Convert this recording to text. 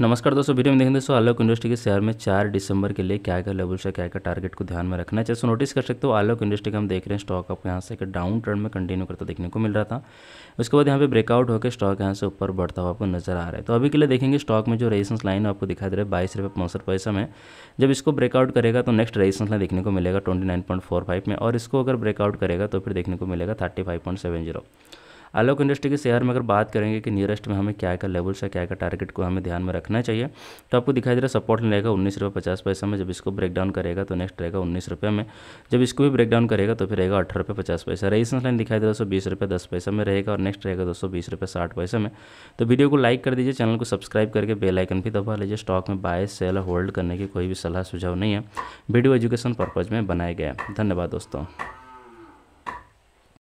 नमस्कार दोस्तों वीडियो में देखें दोस्तों आलोक इंडस्ट्री के शेयर में चार दिसंबर के लिए क्या क्या लेवल से क्या क्या टारगेट को ध्यान में रखना है जैसे नोटिस कर सकते हो आलोक इंडस्ट्री का हम देख रहे हैं स्टॉक आपको यहाँ से एक डाउन ट्रेंड में कंटिन्यू करता देखने को मिल रहा था उसके बाद यहाँ पे ब्रेकआउट होकर स्टॉक यहाँ से ऊपर बढ़ता हुआ आपको नजर आ रहा है तो अभी के लिए देखेंगे स्टॉक में जो रेजिस्टेंस लाइन आपको दिखाई दे रहा है बाईस रुपये पौसठ पैसा में जब इसको ब्रेकआउट करेगा तो नेक्स्ट रेजिस्टेंस लाइन देखने को मिलेगा ट्वेंटी में और इसको अगर ब्रेकआउट करेगा तो फिर देखने को मिलेगा थर्टी आलोक इंडस्ट्री के शेयर में अगर बात करेंगे कि नियरेस्ट में हमें क्या क्या लेवल्स है क्या क्या टारगेट को हमें ध्यान में रखना चाहिए तो आपको दिखाई दे रहा सपोर्ट रहेगा उन्नीस रुपये पचास पैसा में जब इसको ब्रेक डाउन करेगा तो नेक्स्ट रहेगा उन्नीस रुपये में जब इसको भी ब्रेक डाउन करेगा तो फिर रहेगा अठारह रुपये पचास पैसा रेजिस्टेंस लाइन दिखाई दे रहा सौ बीस रुपये दस पैसा में रहेगा और नेक्स्ट रहेगा दो सौ बीस रुपये साठ पैसा में तो वीडियो को लाइक कर दीजिए चैनल को सब्सक्राइब करके बेल आइकन भी दबा लीजिए स्टॉक में बाय सेल होल्ड करने की कोई भी सलाह सुझाव नहीं है वीडियो एजुकेशन पर्पज़ में बनाया गया धन्यवाद दोस्तों